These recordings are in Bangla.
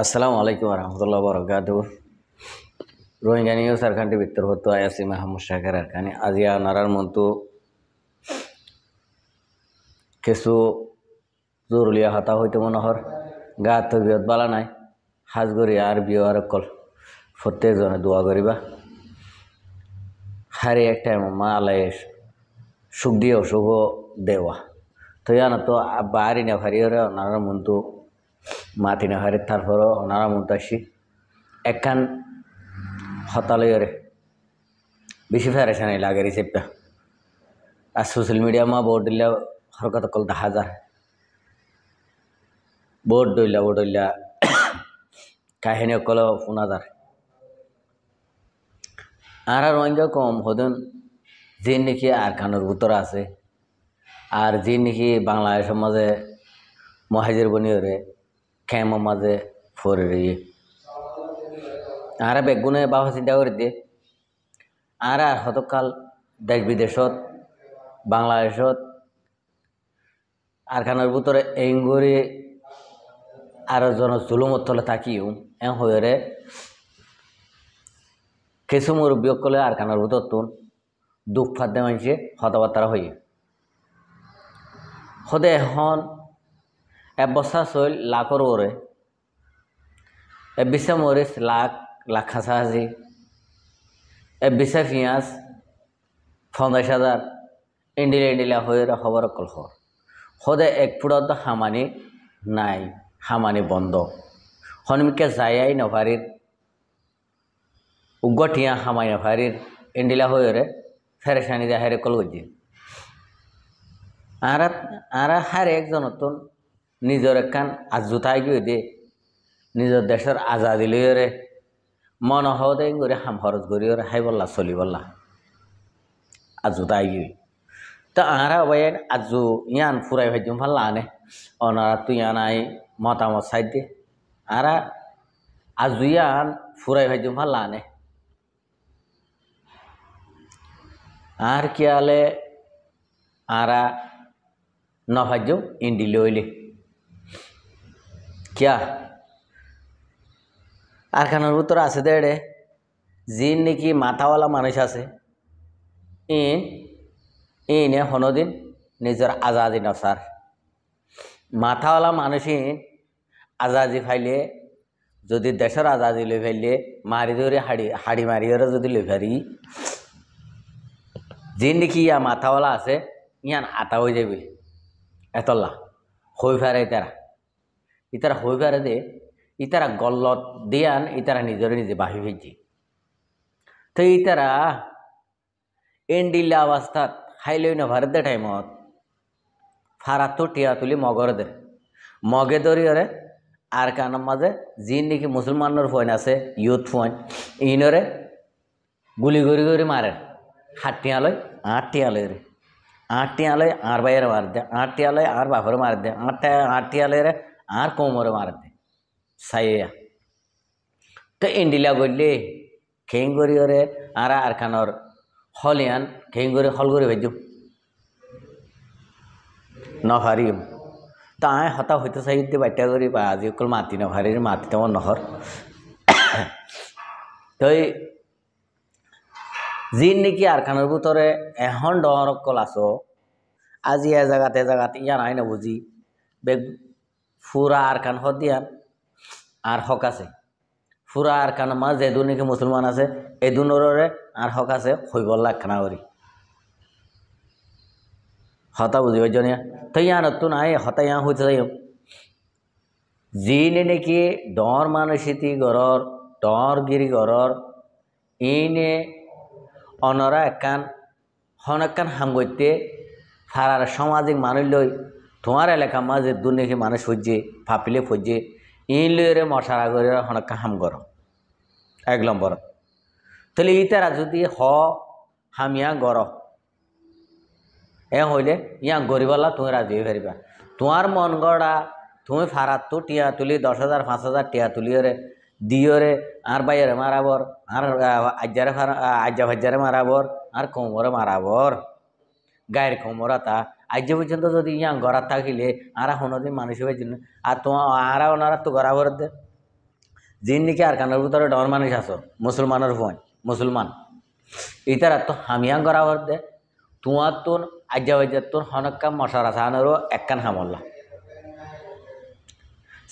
আসসালামু আলাইকুম রহমতুল্লাহ বরকাত রোহিঙ্গা নিউজ সারখানটি বিক্তর হতো আয়াসি মাহমুদ শাকের খানি আজিয়া নারার মন্তু কিছু জরুলিয়া হতা হইতে হর গা বিয়ত বালা নাই হাজগরি আর বিয় আর কল প্রত্যেকজনে দোয়া করিবা হারি একটা মা আলাই সুখ দিয়ে অশুভ দেওয়া তো ইয়ান তো বাড়ি না ফারিয়ে নারার মন্তু মাতিনা হারে তারপরও ওনারা মুদাসি একখান হতালয়ের বেশি না লাগে রিসেপ্টটা আর সোশ্যাল মিডিয়া মা বোর্ড দিল্লা হরকত কল দেখা যায় বোর্ড দইলা বোর্ড দইলা কাহিনী কল শোনা যায় আর আর রোহিঙ্গা কম হদন যে নাকি আর খানোর ভিতরে আছে আর যে নাকি বাংলাদেশ সমাজে মহাজের বনিয়রে ക്ഷേമമത് ഫോറി আর বেগুনে বাবা চিন্তা করে দিয়ে আর আর হতকাল দেশ বিদেশত বাংলাদেশত খানোর ভিতরে এঙ্গুরি আর জন জুলুমত তলে থাকিও এ হয়ে কিছু মুরব্বীক কলে খানোর ভিতর তুন দুঃখ ফাঁদে মানুষে হতবার্তারা হয়ে হদে এখন এবসা চইল লাখৰ ওরে এবিছা মৰিচ লাখ লাখ খাচা হাজি এবিছা পিঁয়াজ পঞ্চাশ হাজাৰ ইন্ডিলে ইণ্ডিলা হয়ে খবৰ অকল সদে সদায় এক ফুটত সামানি নাই সামানি বন্ধ সন্মুখে যায়াই নভাৰিৰ উগটিয়া সামাই নভাৰিৰ ইণ্ডিলা হৈ ফেৰেচানি দা হেৰে কল গজি আর হারে একজন নতুন নিজৰ এখন আজোতাই গৈ দে নিজৰ দেশৰ আজাদী লৈৰে মন হওঁতে কৰি হাম খৰচ কৰি হাই বল্লা চলি বল্লা আজোতাই গৈ তা আহারা বাই আজু ইয়ান ফুরাই ভাইজুম ফাল্লা আনে অনারা তুই আনাই মতামত সাইড দে আহারা আজু ইয়ান ফুরাই ভাইজুম ফাল্লা আনে আর কি আলে আরা নভাজ্য ইন্ডি লইলে কিয়া আর খানোর ভিতরে আছে দেড়ে জিন নাকি মাথাওয়ালা মানুষ আছে ইন ইনে হনদিন নিজের আজাদি নসার মাথাওয়ালা মানুষইন আজাদি ফাইলে যদি দেশের আজাদি লই ফেললে মারি ধরে হাড়ি হাড়ি মারি ধরে যদি লই ফেলি যে নাকি ইয়া মাথাওয়ালা আছে ইয়ান আতা হয়ে যাবে এতলা হয়ে ফেরাই তারা ইতারা হয়ে পারে দে ইতারা গল্লত দিয়ান ইতারা নিজরে নিজে বাহি হয়েছে তো ইতারা এন্ডিল্লা অবস্থাত হাইলে না দে টাইমত ফারাতো টিয়া তুলি মগর দে মগে দরিয়রে আর কানোর মাঝে যিন নাকি মুসলমানের ফোন আছে ইউথ ফোন ইনরে গুলি গড়ি গড়ি মারে হাটটিয়া লয় আটটিয়া লয় রে আটটিয়া লয় আর বাইরে মার দে আটটিয়া লয় আর বাফরে মার দে আটটা আটটিয়া লয় রে আর কোমর মারতে সাইয়া তো এন্ডিলা গইলে খেং করি ওরে আর আর খানোর হলিয়ান খেং করে হল করে ভেজু নভারিম তা আয় হতা হইতে চাইতে বাইটা করি বা আজি অকল মাতি নভারির মাতি তেমন নহর তই যিন নেকি আরখানোর ভিতরে এখন ডর অকল আছো আজি এ জাগাতে এ জাগাতে ইয়া নাই নবুঝি ফুরা আর কান হদিয়ান আর হক আছে ফুরা আর কান মা যে দুনিকে মুসলমান আছে এই দুনরে আর হক আছে হইবল্লা খানা করি হতা বুঝিব জনিয়া তো ইয়া নতুন আয় হতা ইয়া হইতে যাই যিনে নেকি ডর মানসিতি গড়র ডর গিরি গরর ইনে অনরা একান হন একান সাংগত্যে করতে ফারার সমাজিক মানুষ লই তোমার এলাকা মা যে দুর্নীতি মানুষ फुजे फापिले ফুজে इन लोरे मशारा कर হাম हम এক নম্বর তাহলে ইতারা যদি হ হামিয়া গর এ হইলে ইয়া গরিবালা তুমি রাজি হয়ে ফেরবা তোমার মন গড়া তুমি ফারাত তো টিয়া তুলি দশ হাজার পাঁচ হাজার টিয়া তুলিওরে দিওরে আর বাইরে মারাবর আর আজ্জারে আজ্জা ভাজ্জারে মারাবর আর কোমরে মারাবর গায়ের কোমরা তা আজ পর্যন্ত যদি ইয়া গড়া থাকিলে আরা কোনোদিন মানুষ হয়ে জন্য আর তোমার আরা ওনারা তো গড়া দে যিন নাকি আর কানের ভিতরে ডর মানুষ আসো মুসলমানের ভয় মুসলমান ইতারা তো হামিয়া গড়া দে তোমার তো আজ তোর হনক্কা মশারা সাহানোরও একখান হামলা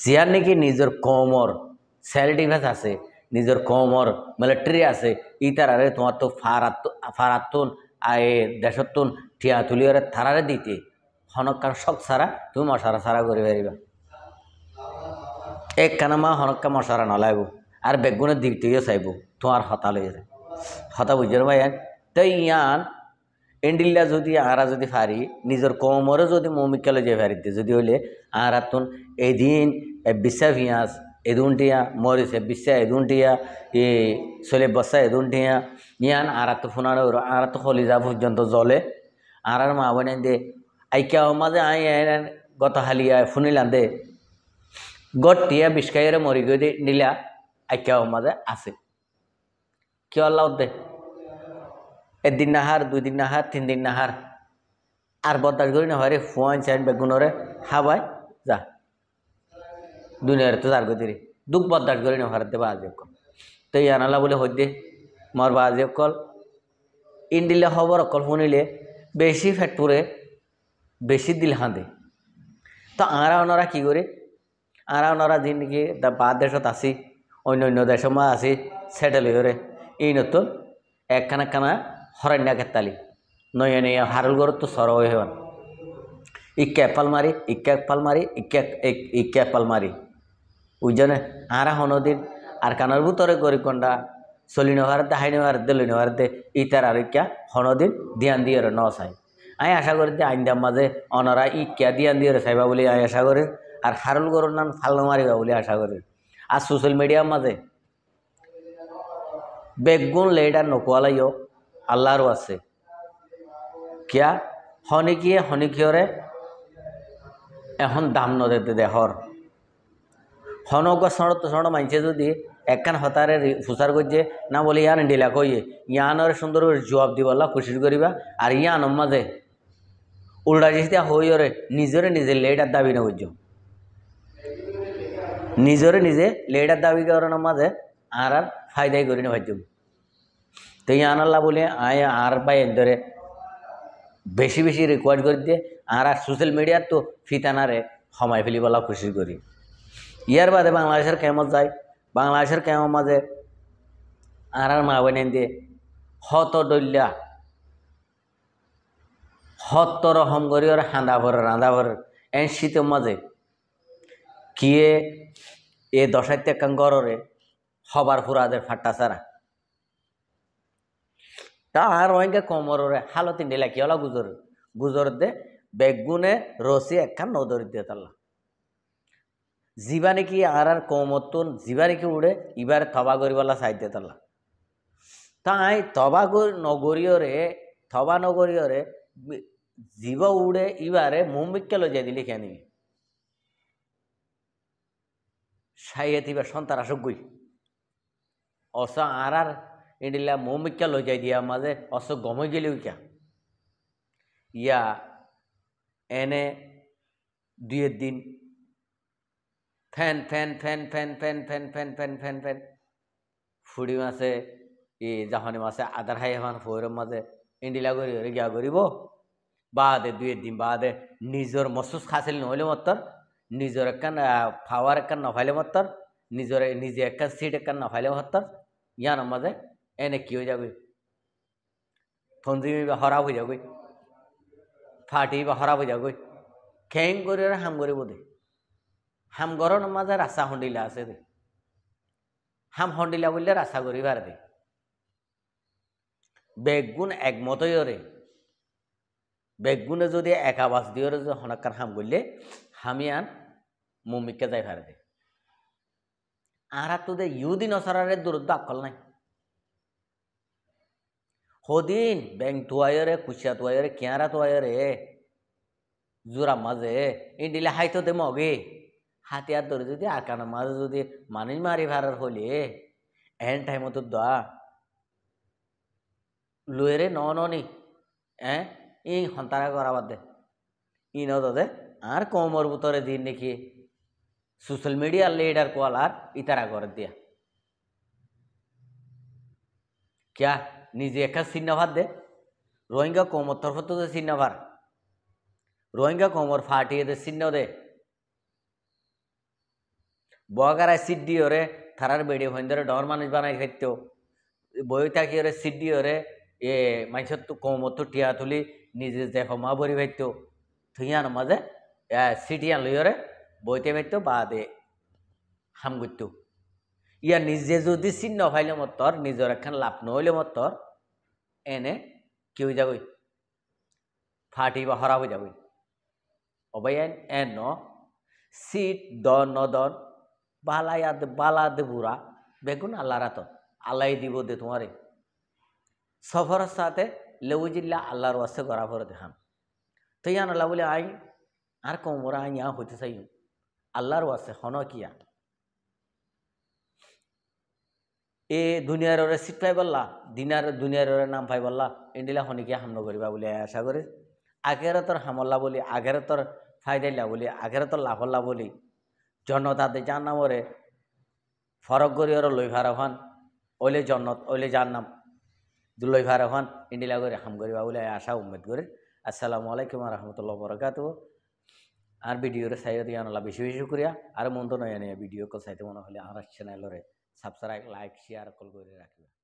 সিয়ার নাকি নিজের কমর সেল ডিফেন্স আছে নিজের কমর মিলিটারি আছে ইতারারে তোমার তো ফারাত ফারাতুন আর এ টিয়া তুলিয়ার থারারে দিতে হনকান শখ সারা তুমি মশারা সারা করে পারিবা এক কানা মা হনকা মশারা নলাইব আর বেগুনের দিক তুইও চাইব তোমার হতা যায় হতা বুঝের ভাই তাই ইয়ান এন্ডিল্লা যদি আঁরা যদি ফারি নিজের কমরে যদি মমিকালে ফারি দিয়ে যদি হইলে আঁরা তুন এদিন বিশ্বা পিঁয়াজ এদুনটিয়া মরিচ বিশ্বা এদুনটিয়া এ চলে বসা এদুনটিয়া ইয়ান আঁরা তো ফুনানো আঁরা তো যা পর্যন্ত জলে আর আর মা বোনে দে আইকা মাঝে আই আইন গত হালিয়া ফুনিলাম দে গটিয়া বিষ্কাইরে মরি গিয়ে নিলা আইকা মাঝে আছে কিয় আল্লাহ দে এদিন নাহার দুই দিন নাহার তিন দিন নাহার আর বদাস করি না হয় রে চাইন বেগুনরে হাবাই যা দুনিয়ার তো যার গতি দুঃখ বদাস করি না হয় বাজে কল তো ইয়ানালা বলে হইতে মর বাজে কল ইন্ডিলে খবর অকল শুনিলে বেশি ফ্যাট পুরে বেশি দিল হাঁদে তো আঁরা ওনারা কী করে আঁরা ওনারা যে নাকি বাদ দেশত আসি অন্য অন্য দেশমা আসি সেটেল হয়ে এই নতুন একখানা একখানা হরণ্যা কেতালি নয় নয় হারল গরত তো সর হয়ে হন ইক্কা এপাল মারি ইকে এপাল মারি ইক্কা ইক্কা এপাল মারি ওই জন্য আঁরা হনদিন আর কানার ভিতরে গরিকন্ডা ಸೊಲಿನ ಹೊರತೆ ಹೈನ ಹೊರತೆ ಲುನ ಹೊರತೆ ইতার আর ಆರೋಗ್ಯ হনদিন ধ্যান দিয়ে ন চাই আই আশা করি যে আইন্দার মাঝে অনরা ই কিয়া ধ্যান দিয়র চাইবা বলে আই আশা করি আর হারুল গরুর নাম ফাল মারিবা বলে আশা করি আর সোশ্যাল মিডিয়ার মাঝে বেগুন লেডার নকুয়ালাইও আল্লাহরও আছে কিয়া হনিকিয়ে হনিকিয়রে এখন দাম নদেতে দেহর হনক সড়ত সড় মাইছে যদি একখান হতারে ফুসার করছে না বলে ইয়ান ডিলা কইয়ে ওর সুন্দর করে জবাব দিব আল্লাহ খুশি করিবা আর ইয়ান মাঝে উল্টা হই ওরে নিজরে নিজে লেটার দাবি না করছো নিজরে নিজে লেটার দাবি না মাঝে আর আর ফায়দাই করি না ভাইজ তো ইয়ান আল্লাহ বলে আয় আর পাই ধরে বেশি বেশি রিকোয়ার্ড করে দিয়ে আর আর সোশ্যাল মিডিয়ার তো ফিতানারে সময় ফেলি বলা খুশি করি ইয়ার বাদে বাংলাদেশের কেমন যায় বাংলাদেশের কেউ মাঝে আর আর মা বাইন দিয়ে হত ডল্যা হত রহম করি ওর হাঁদা ভরে রাঁধা ভরে এন শীতের মাঝে কিয়ে এ দশাই একখান গড়রে হবার ফুরাদের ফাট্টা সারা তা আর রোহিঙ্গা ওরে হালতি নিলা কি হলো গুজর গুজর দে বেগুনে রসি একখান নদরি দিয়ে তাল্লা কৌমতন ಯಾರು ಕೋಮತ್ತು ಜೀವನಕ್ಕೆ ಉಡೆ থবা ತವಾ ಗರಿಬಲ್ಲ ಸಾಧ್ಯತಲ್ಲ তাই থবা তবা থবা তবা নগরীয়রে জীব উড়ে ইবারে মুম্বিককেলো যে দিলি চাই সাইয়ে তিবা সন্তান গৈ অস আর আর ইন্ডিলা মুম্বিককে লজাই দিয়া মাঝে অস গমে গেলি উইকা ইয়া এনে দুয়ের দিন ফ্যান ফ্যান ফ্যান ফ্যান ফ্যান ফ্যান ফ্যান ফ্যান ফ্যান ফ্যান ফুড়ি মাছে ই জাহনি মাছে আদার হাই হেমান ফৌরের মাঝে ইন্ডিলা করি হরে গিয়া করিব বাদে দুই দিন বাদে নিজের মসুস খাসিল নহলে মতর নিজের একখান ফাওয়ার একখান নফাইলে মতর নিজের নিজে একখান সিট একখান নফাইলে মতর ইয়ানোর মাঝে এনে কি হয়ে যাবে ফঞ্জিমি বা হরাব হয়ে যাবই ফাটি বা হরাব হয়ে যাবই খেং করি হাম করিব দেয় হামগরর মাজে রাসা হন্ডিলা আছে দে হাম হন্ডিলা বললে রাস্তা করি দে বেগুন একমতই রে বেগুনে যদি এক বাস দিয়ে যে হনাকার হাম করলে আন মমিকে যাই দে আর দে ইউদিন নসারারে দূরত্ব আকল নাই হদিন ব্যাং তোয়ায়রে কুচিয়া তোয়ায়রে কেয়ারা তোয়ায়রে জোরা মাঝে ইন্ডিলে হাইতো দে মগে হাতিয়ার ধরে যদি আকানা মাঝে যদি মানুষ মারি ভাড়ার হলে এন টাইম তো দা লুয়েরে ন নি হ্যাঁ ই হন্তারা করা বাদে ই ন দে আর কমর বুতরে দিন নাকি সোশ্যাল মিডিয়ার লিডার কল আর ইতারা করে দিয়া ক্যা নিজে একা সিন্নাভার দে রোহিঙ্গা কমর তরফ তো সিন্নাভার রোহিঙ্গা কমর ফাটিয়ে দে সিন্ন দে বগারা সিডি ওরে থারার বেড়ে হইন্দরে ডর মানুষ বানাই খাইত বই থাকি ওরে সিডি ওরে এ মানুষের তো কমত টিয়া তুলি নিজে দেখো মা বরি ভাইত থুইয়ান মাঝে সিটিয়ান লই ওরে বইতে ভাইত বা দে হাম করতো ইয়া নিজে যদি চিন নভাইলে মতর নিজের এখন লাভ নহইলে মতর এনে কি হয়ে যাবই ফাটি বা হরা হয়ে যাবই অবাই এন এ এন সিট দন নদন বালায়াত বালা দেবুরা বেগুন আল্লাহ রাত আল্লাহ দিব দে তোমারে সফর সাথে লেবু জিল্লা আল্লাহর ওয়াসে করা ভরে দেখান তো ইয়ান বলে আই আর কমরা আই ইয়া হইতে চাই আল্লাহর ওয়াসে কিয়া এ দুনিয়ার সিট পাই বললা দিনার দুনিয়ার নাম পাই বললা ইন্ডিলা হনিকে হামন করিবা বলে আশা করে আগের তোর হামল্লা বলি আগের তোর ফাইদাইলা বলি আগের তোর লাভল্লা বলি জন্নতাতে যার নামরে ফরক গরিয়র লৈভার হন ওইলে জন্নত ওইলে যার নাম দুল্লভার হন ইন্ডিলা করে হাম করিবা বলে আশা উম্মেদ করে আসসালামু আলাইকুম রহমতুল্লাহ বরকাত আর ভিডিওরে সাইয়া দিয়ে আনলা বেশি বেশি করিয়া আর মন্দ নয় নিয়ে ভিডিও কল সাইতে মনে হলে আমার চ্যানেলরে সাবস্ক্রাইব লাইক শেয়ার কল করে রাখবে